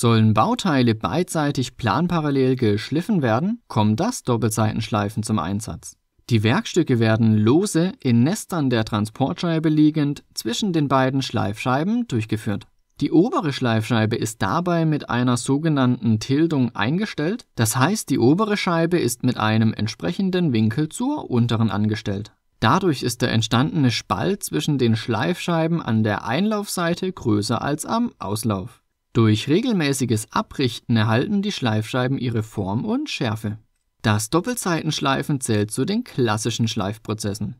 Sollen Bauteile beidseitig planparallel geschliffen werden, kommen das Doppelseitenschleifen zum Einsatz. Die Werkstücke werden lose in Nestern der Transportscheibe liegend zwischen den beiden Schleifscheiben durchgeführt. Die obere Schleifscheibe ist dabei mit einer sogenannten Tildung eingestellt, das heißt die obere Scheibe ist mit einem entsprechenden Winkel zur unteren angestellt. Dadurch ist der entstandene Spalt zwischen den Schleifscheiben an der Einlaufseite größer als am Auslauf. Durch regelmäßiges Abrichten erhalten die Schleifscheiben ihre Form und Schärfe. Das Doppelseitenschleifen zählt zu den klassischen Schleifprozessen